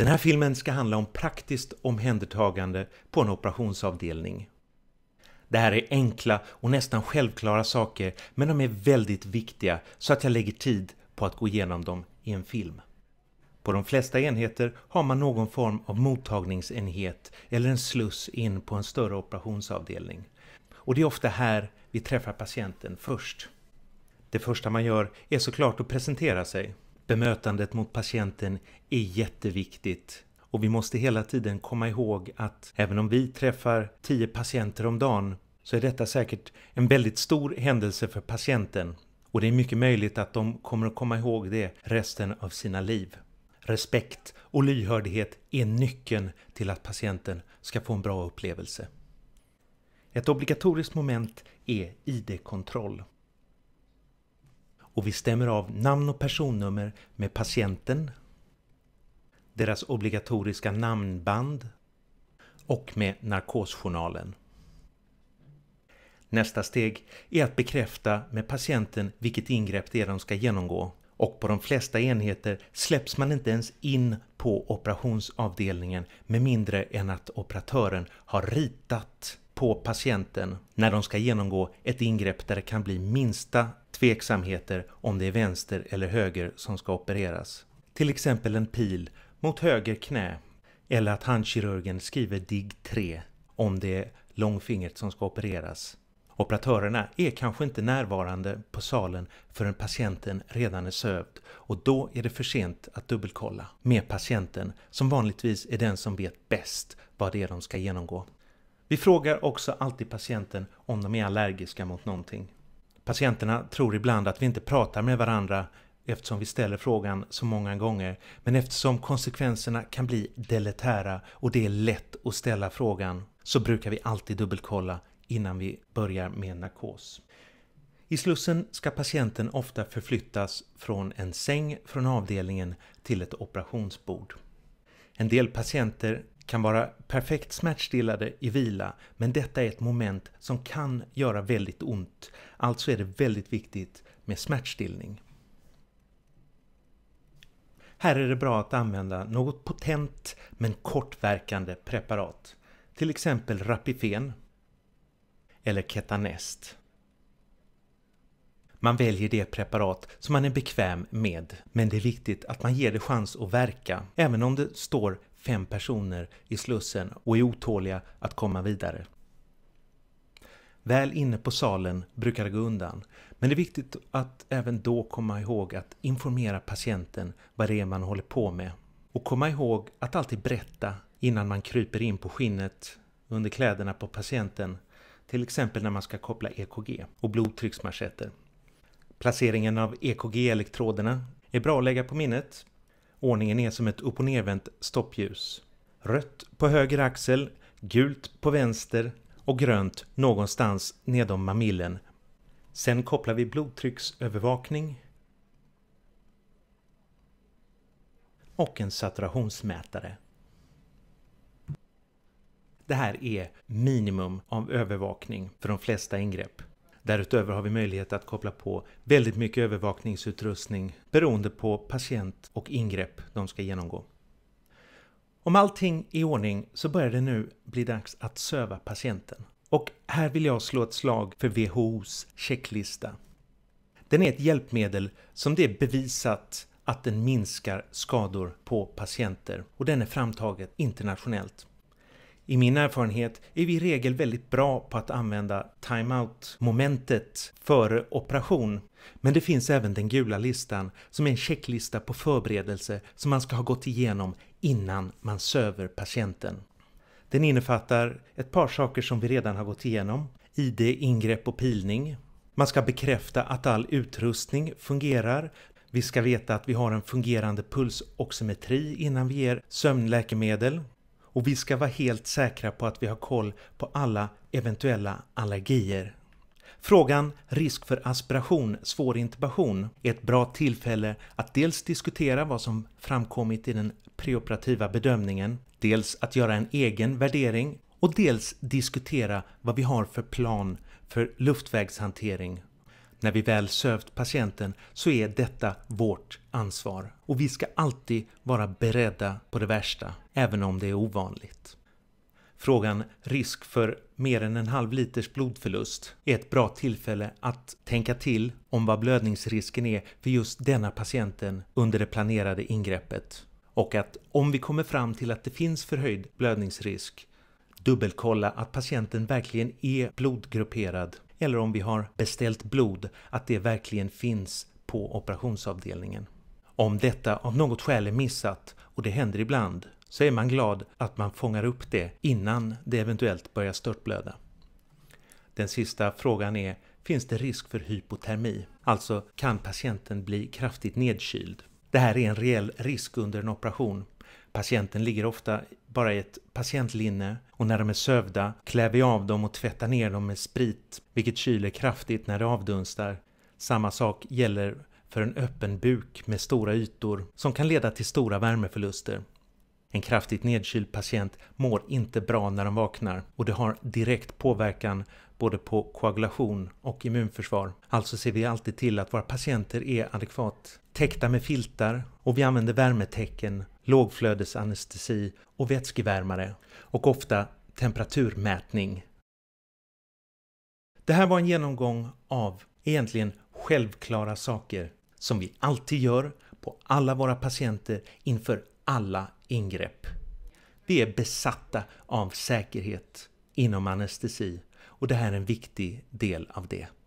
Den här filmen ska handla om praktiskt omhändertagande på en operationsavdelning. Det här är enkla och nästan självklara saker men de är väldigt viktiga så att jag lägger tid på att gå igenom dem i en film. På de flesta enheter har man någon form av mottagningsenhet eller en sluss in på en större operationsavdelning. Och det är ofta här vi träffar patienten först. Det första man gör är såklart att presentera sig. Bemötandet mot patienten är jätteviktigt. Och vi måste hela tiden komma ihåg att även om vi träffar 10 patienter om dagen så är detta säkert en väldigt stor händelse för patienten. Och det är mycket möjligt att de kommer att komma ihåg det resten av sina liv. Respekt och lyhördhet är nyckeln till att patienten ska få en bra upplevelse. Ett obligatoriskt moment är ID-kontroll och vi stämmer av namn och personnummer med patienten, deras obligatoriska namnband och med narkosjournalen. Nästa steg är att bekräfta med patienten vilket ingrepp det är de ska genomgå och på de flesta enheter släpps man inte ens in på operationsavdelningen med mindre än att operatören har ritat på patienten när de ska genomgå ett ingrepp där det kan bli minsta tveksamheter om det är vänster eller höger som ska opereras. Till exempel en pil mot höger knä eller att handkirurgen skriver DIG 3 om det är långfingret som ska opereras. Operatörerna är kanske inte närvarande på salen förrän patienten redan är sövd och då är det för sent att dubbelkolla med patienten som vanligtvis är den som vet bäst vad det är de ska genomgå. Vi frågar också alltid patienten om de är allergiska mot någonting. Patienterna tror ibland att vi inte pratar med varandra eftersom vi ställer frågan så många gånger, men eftersom konsekvenserna kan bli deletära och det är lätt att ställa frågan så brukar vi alltid dubbelkolla innan vi börjar med narkos. I Slussen ska patienten ofta förflyttas från en säng från avdelningen till ett operationsbord. En del patienter kan vara perfekt smärtstillade i vila men detta är ett moment som kan göra väldigt ont. Alltså är det väldigt viktigt med smärtstillning. Här är det bra att använda något potent men kortverkande preparat. Till exempel Rapifen eller Ketanest. Man väljer det preparat som man är bekväm med, men det är viktigt att man ger det chans att verka, även om det står fem personer i Slussen och är otåliga att komma vidare. Väl inne på salen brukar det gå undan, men det är viktigt att även då komma ihåg att informera patienten vad det är man håller på med. Och komma ihåg att alltid berätta innan man kryper in på skinnet under kläderna på patienten, till exempel när man ska koppla EKG och blodtrycksmarschetter. Placeringen av EKG-elektroderna är bra att lägga på minnet Ordningen är som ett upp- och nervänt stoppljus. Rött på höger axel, gult på vänster och grönt någonstans nedom mamillen. Sen kopplar vi blodtrycksövervakning och en saturationsmätare. Det här är minimum av övervakning för de flesta ingrepp. Därutöver har vi möjlighet att koppla på väldigt mycket övervakningsutrustning beroende på patient och ingrepp de ska genomgå. Om allting är i ordning så börjar det nu bli dags att söva patienten. Och här vill jag slå ett slag för WHOs checklista. Den är ett hjälpmedel som det är bevisat att den minskar skador på patienter och den är framtaget internationellt i min erfarenhet är vi i regel väldigt bra på att använda timeout-momentet före operation. Men det finns även den gula listan som är en checklista på förberedelse som man ska ha gått igenom innan man söver patienten. Den innefattar ett par saker som vi redan har gått igenom. ID, ingrepp och pilning. Man ska bekräfta att all utrustning fungerar. Vi ska veta att vi har en fungerande pulsoximetri innan vi ger sömnläkemedel och vi ska vara helt säkra på att vi har koll på alla eventuella allergier. Frågan risk för aspiration, svår intubation är ett bra tillfälle att dels diskutera vad som framkommit i den preoperativa bedömningen, dels att göra en egen värdering och dels diskutera vad vi har för plan för luftvägshantering när vi väl sövt patienten så är detta vårt ansvar och vi ska alltid vara beredda på det värsta, även om det är ovanligt. Frågan risk för mer än en halv liters blodförlust är ett bra tillfälle att tänka till om vad blödningsrisken är för just denna patienten under det planerade ingreppet. Och att om vi kommer fram till att det finns förhöjd blödningsrisk dubbelkolla att patienten verkligen är blodgrupperad eller om vi har beställt blod, att det verkligen finns på operationsavdelningen. Om detta av något skäl är missat, och det händer ibland, så är man glad att man fångar upp det innan det eventuellt börjar störtblöda. Den sista frågan är, finns det risk för hypotermi? Alltså, kan patienten bli kraftigt nedkyld? Det här är en reell risk under en operation. Patienten ligger ofta bara i ett patientlinne och när de är sövda klär vi av dem och tvättar ner dem med sprit, vilket kyler kraftigt när det avdunstar. Samma sak gäller för en öppen buk med stora ytor som kan leda till stora värmeförluster. En kraftigt nedkyld patient mår inte bra när de vaknar och det har direkt påverkan både på koagulation och immunförsvar. Alltså ser vi alltid till att våra patienter är adekvat täckta med filtar och vi använder värmetecken lågflödesanestesi och vätskevärmare och ofta temperaturmätning. Det här var en genomgång av egentligen självklara saker som vi alltid gör på alla våra patienter inför alla ingrepp. Vi är besatta av säkerhet inom anestesi och det här är en viktig del av det.